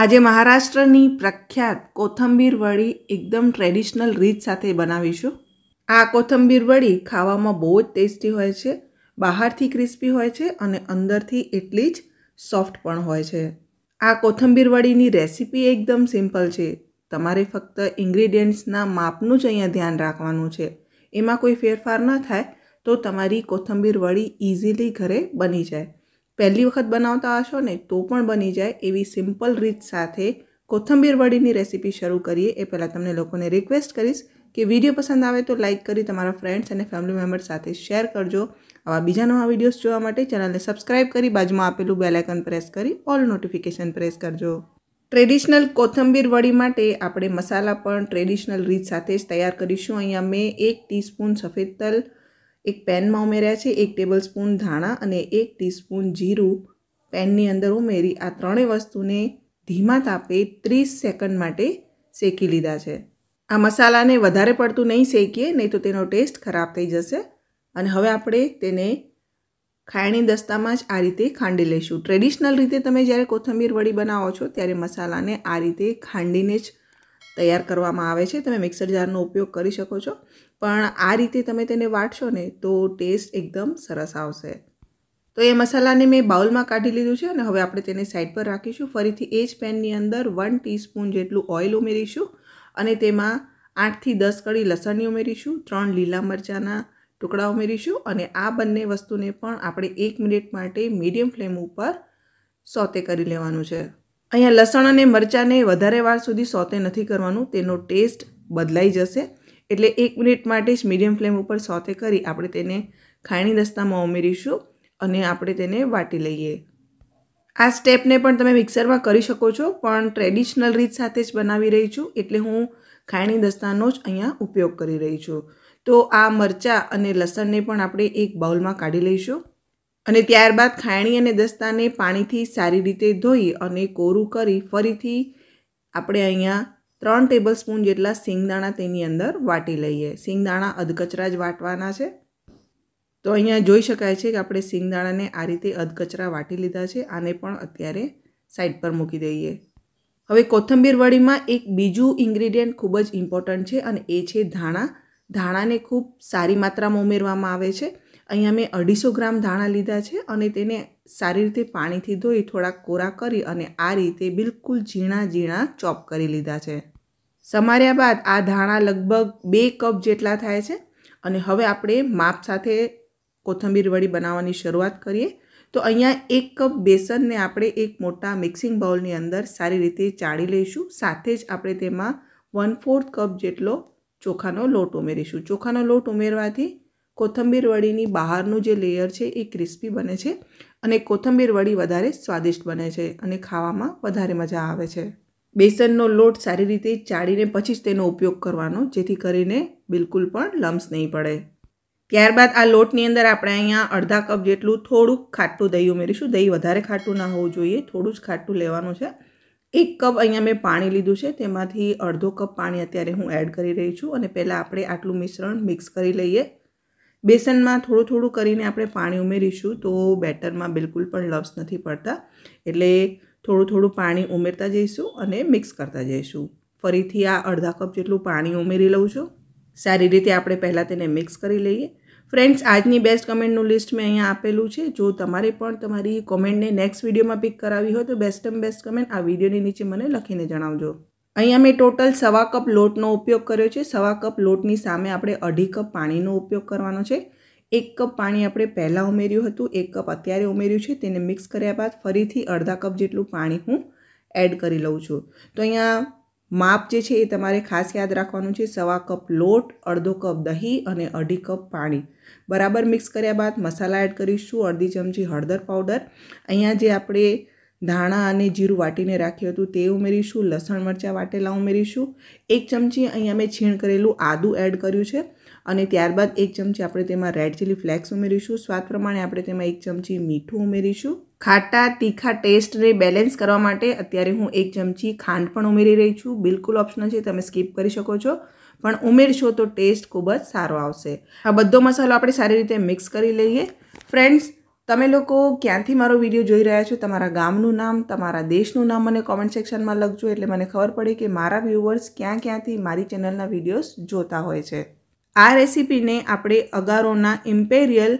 આજે મહારાષ્ટ્રની પ્રખ્યાત કોથંબીર વડી એકદમ ટ્રેડિશનલ રીત સાથે બનાવીશું આ કોથંબીર વડી ખાવામાં બહુ જ ટેસ્ટી હોય છે બહારથી ક્રિસ્પી હોય છે અને અંદરથી એટલી જ સોફ્ટ પણ હોય છે આ કોથંબીર વડીની રેસીપી એકદમ સિમ્પલ છે તમારે ફક્ત ઇન્ગ્રીડિયન્ટ્સના માપનું જ અહીંયા ધ્યાન રાખવાનું છે એમાં કોઈ ફેરફાર ન થાય તો તમારી કોથંબીર વડી ઇઝીલી ઘરે બની જાય પહેલી વખત બનાવતા હશો ને તો પણ બની જાય એવી સિમ્પલ રીત સાથે કોથંબીર વડીની રેસીપી શરૂ કરીએ એ પહેલાં તમને લોકોને રિક્વેસ્ટ કરીશ કે વિડીયો પસંદ આવે તો લાઇક કરી તમારા ફ્રેન્ડ્સ અને ફેમિલી મેમ્બર્સ સાથે શેર કરજો આવા બીજા નવા વિડીયોઝ જોવા માટે ચેનલને સબસ્ક્રાઈબ કરી બાજુમાં આપેલું બેલાઇકન પ્રેસ કરી ઓલ નોટિફિકેશન પ્રેસ કરજો ટ્રેડિશનલ કોથંબીર વડી માટે આપણે મસાલા પણ ટ્રેડિશનલ રીત સાથે જ તૈયાર કરીશું અહીંયા મેં એક ટીસ્પૂન સફેદ તલ એક પેનમાં ઉમેર્યા છે એક ટેબલ સ્પૂન ધાણા અને એક ટીસ્પૂન જીરું પેનની અંદર ઉમેરી આ ત્રણેય વસ્તુને ધીમા તાપે ત્રીસ સેકન્ડ માટે શેકી લીધા છે આ મસાલાને વધારે પડતું નહીં શેકીએ નહીં તો તેનો ટેસ્ટ ખરાબ થઈ જશે અને હવે આપણે તેને ખાયણી દસ્તામાં જ આ રીતે ખાંડી લઈશું ટ્રેડિશનલ રીતે તમે જ્યારે કોથંબીર વડી બનાવો છો ત્યારે મસાલાને આ રીતે ખાંડીને જ તૈયાર કરવામાં આવે છે તમે મિક્સર જારનો ઉપયોગ કરી શકો છો પણ આ રીતે તમે તેને વાટશો ને તો ટેસ્ટ એકદમ સરસ આવશે તો એ મસાલાને મેં બાઉલમાં કાઢી લીધું છે અને હવે આપણે તેને સાઇડ પર રાખીશું ફરીથી એ જ પેનની અંદર વન ટીસ્પૂન જેટલું ઓઇલ ઉમેરીશું અને તેમાં આઠથી દસ કળી લસણની ઉમેરીશું ત્રણ લીલા મરચાંના ટુકડા ઉમેરીશું અને આ બંને વસ્તુને પણ આપણે એક મિનિટ માટે મીડિયમ ફ્લેમ ઉપર સોતે કરી લેવાનું છે અહીંયા લસણ અને મરચાંને વધારે વાર સુધી સોતે નથી કરવાનું તેનો ટેસ્ટ બદલાઈ જશે એટલે એક મિનિટ માટે જ મીડિયમ ફ્લેમ ઉપર સોતે કરી આપણે તેને ખાયણી દસ્તામાં ઉમેરીશું અને આપણે તેને વાટી લઈએ આ સ્ટેપને પણ તમે મિક્સરમાં કરી શકો છો પણ ટ્રેડિશનલ રીત સાથે જ બનાવી રહી છું એટલે હું ખાયણી દસ્તાનો જ અહીંયા ઉપયોગ કરી રહી છું તો આ મરચાં અને લસણને પણ આપણે એક બાઉલમાં કાઢી લઈશું અને ત્યારબાદ ખાયણી અને દસ્તાને પાણીથી સારી રીતે ધોઈ અને કોરું કરી ફરીથી આપણે અહીંયા ત્રણ ટેબલસ્પૂન જેટલા સિંગદાણા તેની અંદર વાટી લઈએ સિંગદાણા અધકચરા જ વાટવાના છે તો અહીંયા જોઈ શકાય છે કે આપણે સિંગદાણાને આ રીતે અધકચરા વાટી લીધા છે આને પણ અત્યારે સાઈડ પર મૂકી દઈએ હવે કોથંબીર વડીમાં એક બીજું ઇન્ગ્રીડિયન્ટ ખૂબ જ ઇમ્પોર્ટન્ટ છે અને એ છે ધાણા ધાણાને ખૂબ સારી માત્રામાં ઉમેરવામાં આવે છે અહીંયા મેં અઢીસો ગ્રામ ધાણા લીધા છે અને તેને સારી રીતે પાણીથી ધોઈ થોડા કોરા કરી અને આ રીતે બિલકુલ ઝીણા ઝીણા ચોપ કરી લીધા છે સમાર્યા બાદ આ ધાણા લગભગ બે કપ જેટલા થાય છે અને હવે આપણે માપ સાથે કોથંબીર વડી બનાવવાની શરૂઆત કરીએ તો અહીંયા એક કપ બેસનને આપણે એક મોટા મિક્સિંગ બાઉલની અંદર સારી રીતે ચાળી લઈશું સાથે જ આપણે તેમાં વન ફોર્થ કપ જેટલો ચોખાનો લોટ ઉમેરીશું ચોખાનો લોટ ઉમેરવાથી કોથંબીર વડીની બહારનું જે લેયર છે એ ક્રિસ્પી બને છે અને કોથંબીર વડી વધારે સ્વાદિષ્ટ બને છે અને ખાવામાં વધારે મજા આવે છે બેસનનો લોટ સારી રીતે ચાળીને પછી જ તેનો ઉપયોગ કરવાનો જેથી કરીને બિલકુલ પણ લમ્સ નહીં પડે ત્યારબાદ આ લોટની અંદર આપણે અહીંયા અડધા કપ જેટલું થોડુંક ખાટું દહીં ઉમેરીશું દહીં વધારે ખાટું ના હોવું જોઈએ થોડું જ ખાટું લેવાનું છે એક કપ અહીંયા મેં પાણી લીધું છે તેમાંથી અડધો કપ પાણી અત્યારે હું એડ કરી રહી છું અને પહેલાં આપણે આટલું મિશ્રણ મિક્સ કરી લઈએ બેસનમાં થોડું થોડું કરીને આપણે પાણી ઉમેરીશું તો બેટરમાં બિલકુલ પણ લવ્સ નથી પડતા એટલે થોડું થોડું પાણી ઉમેરતા જઈશું અને મિક્સ કરતા જઈશું ફરીથી આ અડધા કપ જેટલું પાણી ઉમેરી લઉં છું સારી રીતે આપણે પહેલાં તેને મિક્સ કરી લઈએ ફ્રેન્ડ્સ આજની બેસ્ટ કમેન્ટનું લિસ્ટ મેં અહીંયા આપેલું છે જો તમારે પણ તમારી કોમેન્ટને નેક્સ્ટ વિડીયોમાં પિક કરાવી હોય તો બેસ્ટમ બેસ્ટ કમેન્ટ આ વિડીયોની નીચે મને લખીને જણાવજો અહીંયા મેં ટોટલ સવા કપ લોટનો ઉપયોગ કર્યો છે સવા કપ લોટની સામે આપણે અઢી કપ પાણીનો ઉપયોગ કરવાનો છે એક કપ પાણી આપણે પહેલાં ઉમેર્યું હતું એક કપ અત્યારે ઉમેર્યું છે તેને મિક્સ કર્યા બાદ ફરીથી અડધા કપ જેટલું પાણી હું એડ કરી લઉં છું તો અહીંયા માપ જે છે એ તમારે ખાસ યાદ રાખવાનું છે સવા કપ લોટ અડધો કપ દહીં અને અઢી કપ પાણી બરાબર મિક્સ કર્યા બાદ મસાલા એડ કરીશું અડધી ચમચી હળદર પાવડર અહીંયા જે આપણે ધાણા અને જીરું વાટીને રાખ્યું હતું તે ઉમેરીશું લસણ મરચાં વાટેલા ઉમેરીશું એક ચમચી અહીંયા મેં છીણ કરેલું આદું એડ કર્યું છે અને ત્યારબાદ એક ચમચી આપણે તેમાં રેડ ચીલી ફ્લેક્સ ઉમેરીશું સ્વાદ પ્રમાણે આપણે તેમાં એક ચમચી મીઠું ઉમેરીશું ખાટા તીખા ટેસ્ટને બેલેન્સ કરવા માટે અત્યારે હું એક ચમચી ખાંડ પણ ઉમેરી રહી છું બિલકુલ ઓપ્શનલ છે તમે સ્કીપ કરી શકો છો પણ ઉમેરશો તો ટેસ્ટ ખૂબ જ સારો આવશે આ બધો મસાલો આપણે સારી રીતે મિક્સ કરી લઈએ ફ્રેન્ડ્સ તમે લોકો ક્યાંથી મારો વિડીયો જોઈ રહ્યા છો તમારા ગામનું નામ તમારા દેશનું નામ મને કોમેન્ટ સેક્શનમાં લખજો એટલે મને ખબર પડે કે મારા વ્યુઅર્સ ક્યાં ક્યાંથી મારી ચેનલના વિડીયોઝ જોતા હોય છે આ રેસીપીને આપણે અગારોના ઇમ્પેરિયલ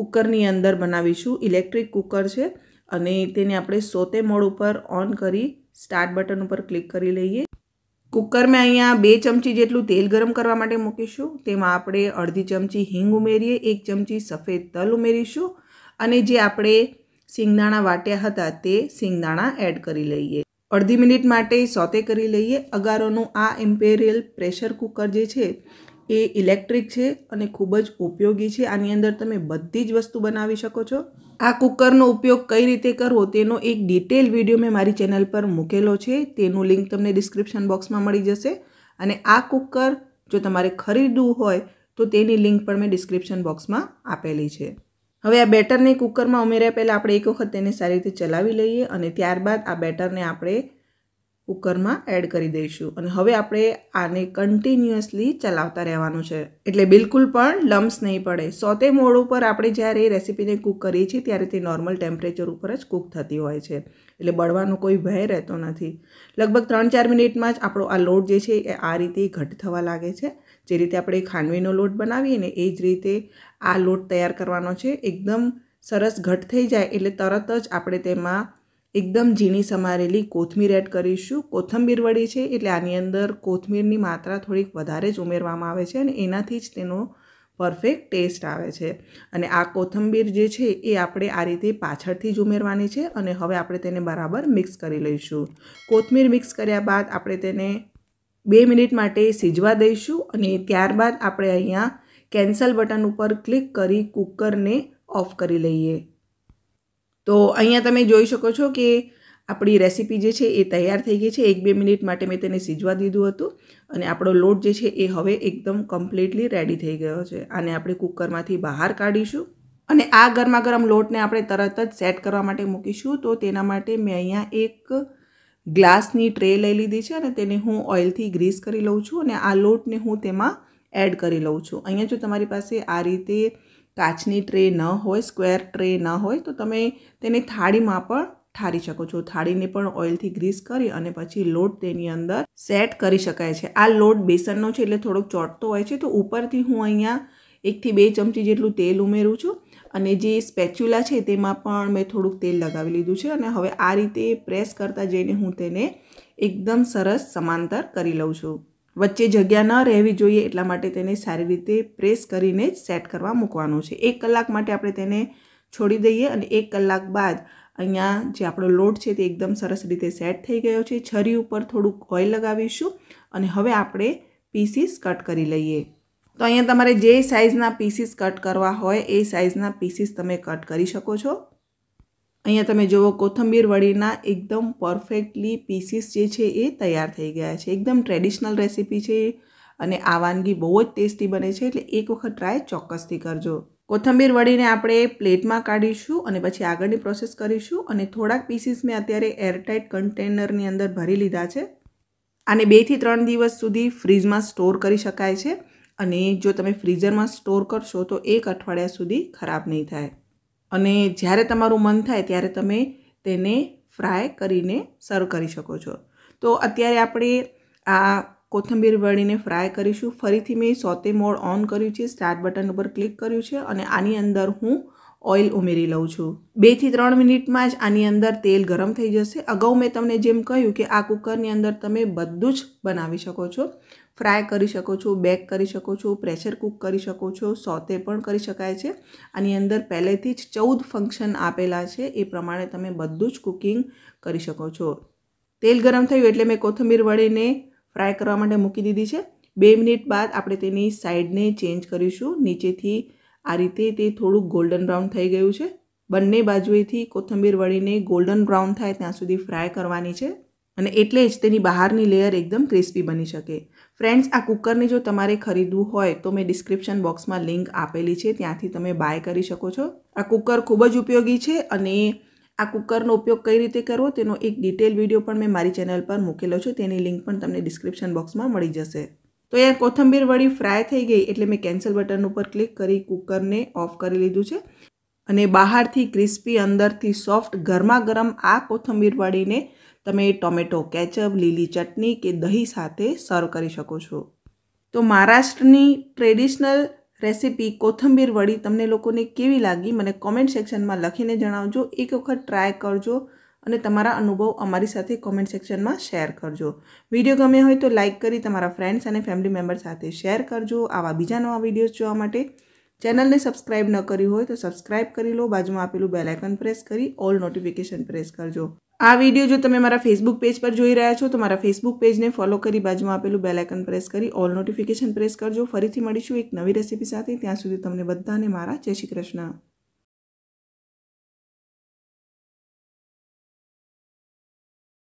કુકરની અંદર બનાવીશું ઇલેક્ટ્રિક કુકર છે અને તેને આપણે સોતે મોડ ઉપર ઓન કરી સ્ટાર્ટ બટન ઉપર ક્લિક કરી લઈએ કુકર મેં અહીંયા બે ચમચી જેટલું તેલ ગરમ કરવા માટે મૂકીશું તેમાં આપણે અડધી ચમચી હિંગ ઉમેરીએ એક ચમચી સફેદ તલ ઉમેરીશું અને જે આપણે સિંગદાણા વાટ્યા હતા તે સિંગદાણા એડ કરી લઈએ અડધી મિનિટ માટે સોતે કરી લઈએ અગારોનું આ ઇમ્પેરિયલ પ્રેશર કુકર જે છે એ ઇલેક્ટ્રિક છે અને ખૂબ જ ઉપયોગી છે આની અંદર તમે બધી જ વસ્તુ બનાવી શકો છો આ કુકરનો ઉપયોગ કઈ રીતે કરવો તેનો એક ડિટેલ વિડીયો મેં મારી ચેનલ પર મૂકેલો છે તેનું લિંક તમને ડિસ્ક્રિપ્શન બોક્સમાં મળી જશે અને આ કુકર જો તમારે ખરીદવું હોય તો તેની લિંક પણ મેં ડિસ્ક્રિપ્શન બોક્સમાં આપેલી છે હવે આ બેટરને કુકરમાં ઉમેર્યા પહેલાં આપણે એક વખત તેને સારી રીતે ચલાવી લઈએ અને ત્યારબાદ આ બેટરને આપણે કુકરમાં એડ કરી દઈશું અને હવે આપણે આને કન્ટિન્યુઅસલી ચલાવતા રહેવાનું છે એટલે બિલકુલ પણ લમ્સ નહીં પડે સોતે મોડ ઉપર આપણે જ્યારે એ રેસીપીને કૂક કરીએ છીએ ત્યારે તે નોર્મલ ટેમ્પરેચર ઉપર જ કૂક થતી હોય છે એટલે બળવાનો કોઈ ભય રહેતો નથી લગભગ ત્રણ ચાર મિનિટમાં જ આપણો આ લોટ જે છે એ આ રીતે ઘટ થવા લાગે છે જે રીતે આપણે ખાંડવીનો લોટ બનાવીએ ને એ જ રીતે આ લોટ તૈયાર કરવાનો છે એકદમ સરસ ઘટ થઈ જાય એટલે તરત જ આપણે તેમાં એકદમ ઝીણી સમારેલી કોથમીર એડ કરીશું કોથંબીર વળી છે એટલે આની અંદર કોથમીરની માત્રા થોડીક વધારે જ ઉમેરવામાં આવે છે અને એનાથી જ તેનો પરફેક્ટ ટેસ્ટ આવે છે અને આ કોથંબીર જે છે એ આપણે આ રીતે પાછળથી જ ઉમેરવાની છે અને હવે આપણે તેને બરાબર મિક્સ કરી લઈશું કોથમીર મિક્સ કર્યા બાદ આપણે તેને બે મિનિટ માટે સીજવા દઈશું અને ત્યારબાદ આપણે અહીંયા કેન્સલ બટન ઉપર ક્લિક કરી કુકરને ઓફ કરી લઈએ તો અહીંયા તમે જોઈ શકો છો કે આપણી રેસીપી જે છે એ તૈયાર થઈ ગઈ છે એક બે મિનિટ માટે મેં તેને સીજવા દીધું હતું અને આપણો લોટ જે છે એ હવે એકદમ કમ્પ્લીટલી રેડી થઈ ગયો છે આને આપણે કુકરમાંથી બહાર કાઢીશું અને આ ગરમા ગરમ લોટને આપણે તરત જ સેટ કરવા માટે મૂકીશું તો તેના માટે મેં અહીંયા એક ગ્લાસની ટ્રે લઈ લીધી છે અને તેને હું ઓઇલથી ગ્રીસ કરી લઉં છું અને આ લોટને હું તેમાં એડ કરી લઉં છું અહીંયા જો તમારી પાસે આ રીતે કાચની ટ્રે ન હોય સ્ક્વેર ટ્રે ન હોય તો તમે તેને થાળીમાં પણ ઠારી શકો છો થાળીને પણ ઓઇલથી ગ્રીસ કરી અને પછી લોટ તેની અંદર સેટ કરી શકાય છે આ લોટ બેસનનો છે એટલે થોડોક ચોટતો હોય છે તો ઉપરથી હું અહીંયા એકથી બે ચમચી જેટલું તેલ ઉમેરું છું અને જે સ્પેચ્યુલા છે તેમાં પણ મેં થોડુંક તેલ લગાવી લીધું છે અને હવે આ રીતે પ્રેસ કરતાં જઈને હું તેને એકદમ સરસ સમાંતર કરી લઉં છું વચ્ચે જગ્યા ન રહેવી જોઈએ એટલા માટે તેને સારી રીતે પ્રેસ કરીને જ સેટ કરવા મૂકવાનું છે એક કલાક માટે આપણે તેને છોડી દઈએ અને એક કલાક બાદ અહીંયા જે આપણો લોટ છે તે એકદમ સરસ રીતે સેટ થઈ ગયો છે છરી ઉપર થોડુંક ઓઇલ લગાવીશું અને હવે આપણે પીસીસ કટ કરી લઈએ તો અહીંયા તમારે જે સાઇઝના પીસીસ કટ કરવા હોય એ સાઇઝના પીસીસ તમે કટ કરી શકો છો અહીંયા તમે જુઓ કોથંબીર વડીના એકદમ પરફેક્ટલી પીસીસ જે છે એ તૈયાર થઈ ગયા છે એકદમ ટ્રેડિશનલ રેસીપી છે અને આ વાનગી બહુ જ ટેસ્ટી બને છે એટલે એક વખત ટ્રાય ચોક્કસથી કરજો કોથંબીર વડીને આપણે પ્લેટમાં કાઢીશું અને પછી આગળની પ્રોસેસ કરીશું અને થોડાક પીસીસ મેં અત્યારે એરટાઇટ કન્ટેનરની અંદર ભરી લીધા છે આને બેથી ત્રણ દિવસ સુધી ફ્રીજમાં સ્ટોર કરી શકાય છે અને જો તમે ફ્રીઝરમાં સ્ટોર કરશો તો એક અઠવાડિયા સુધી ખરાબ નહીં થાય અને જ્યારે તમારું મન થાય ત્યારે તમે તેને ફ્રાય કરીને સર્વ કરી શકો છો તો અત્યારે આપણે આ કોથંબીર વળીને ફ્રાય કરીશું ફરીથી મેં સોતે મોડ ઓન કર્યું છે સ્ટાર્ટ બટન ઉપર ક્લિક કર્યું છે અને આની અંદર હું ઓઇલ ઉમેરી લઉં છું બેથી ત્રણ મિનિટમાં જ આની અંદર તેલ ગરમ થઈ જશે અગાઉ મેં તમને જેમ કહ્યું કે આ કુકરની અંદર તમે બધું જ બનાવી શકો છો ફ્રાય કરી શકો છો બેક કરી શકો છો પ્રેશર કૂક કરી શકો છો સોતે પણ કરી શકાય છે આની અંદર પહેલેથી જ ચૌદ ફંક્શન આપેલા છે એ પ્રમાણે તમે બધું જ કુકિંગ કરી શકો છો તેલ ગરમ થયું એટલે મેં કોથમીર વળીને ફ્રાય કરવા માટે મૂકી દીધી છે બે મિનિટ બાદ આપણે તેની સાઈડને ચેન્જ કરીશું નીચેથી આ રીતે તે થોડું ગોલ્ડન બ્રાઉન થઈ ગયું છે બંને બાજુએથી કોથંબીર વળીને ગોલ્ડન બ્રાઉન થાય ત્યાં સુધી ફ્રાય કરવાની છે અને એટલે જ તેની બહારની લેયર એકદમ ક્રિસ્પી બની શકે ફ્રેન્ડ્સ આ કુકરને જો તમારે ખરીદવું હોય તો મેં ડિસ્ક્રિપ્શન બોક્સમાં લિંક આપેલી છે ત્યાંથી તમે બાય કરી શકો છો આ કુકર ખૂબ જ ઉપયોગી છે અને આ કુકરનો ઉપયોગ કઈ રીતે કરવો તેનો એક ડિટેલ વિડીયો પણ મેં મારી ચેનલ પર મૂકેલો છે તેની લિંક પણ તમને ડિસ્ક્રિપ્શન બોક્સમાં મળી જશે તો યાર કોથંબીર વળી ફ્રાય થઈ ગઈ એટલે મેં કેન્સલ બટન ઉપર ક્લિક કરી કુકરને ઓફ કરી લીધું છે અને બહારથી ક્રિસ્પી અંદરથી સોફ્ટ ગરમા ગરમ આ કોથંબીર વળીને તમે ટોમેટો કેચઅપ લીલી ચટણી કે દહીં સાથે સર્વ કરી શકો છો તો મહારાષ્ટ્રની ટ્રેડિશનલ રેસીપી કોથંબીર વડી તમને લોકોને કેવી લાગી મને કોમેન્ટ સેક્શનમાં લખીને જણાવજો એક વખત ટ્રાય કરજો અને તમારા અનુભવ અમારી સાથે કોમેન્ટ સેક્શનમાં શેર કરજો વિડીયો ગમે હોય તો લાઇક કરી તમારા ફ્રેન્ડ્સ અને ફેમિલી મેમ્બર સાથે શેર કરજો આવા બીજા નવા વિડીયોઝ જોવા માટે ચેનલને સબસ્ક્રાઇબ ન કરી હોય તો સબસ્ક્રાઇબ કરી લો બાજુમાં આપેલું બેલાઇકન પ્રેસ કરી ઓલ નોટિફિકેશન પ્રેસ કરજો આ વિડીયો જો તમે મારા ફેસબુક પેજ પર જોઈ રહ્યા છો તો મારા ફેસબુક પેજને ફોલો કરી બાજુમાં આપેલું બેલ પ્રેસ કરી ઓલ નોટિફિકેશન પ્રેસ કરજો ફરીથી મળીશું એક નવી રેસીપી સાથે ત્યાં સુધી તમને બધાને મારા જય શ્રી કૃષ્ણ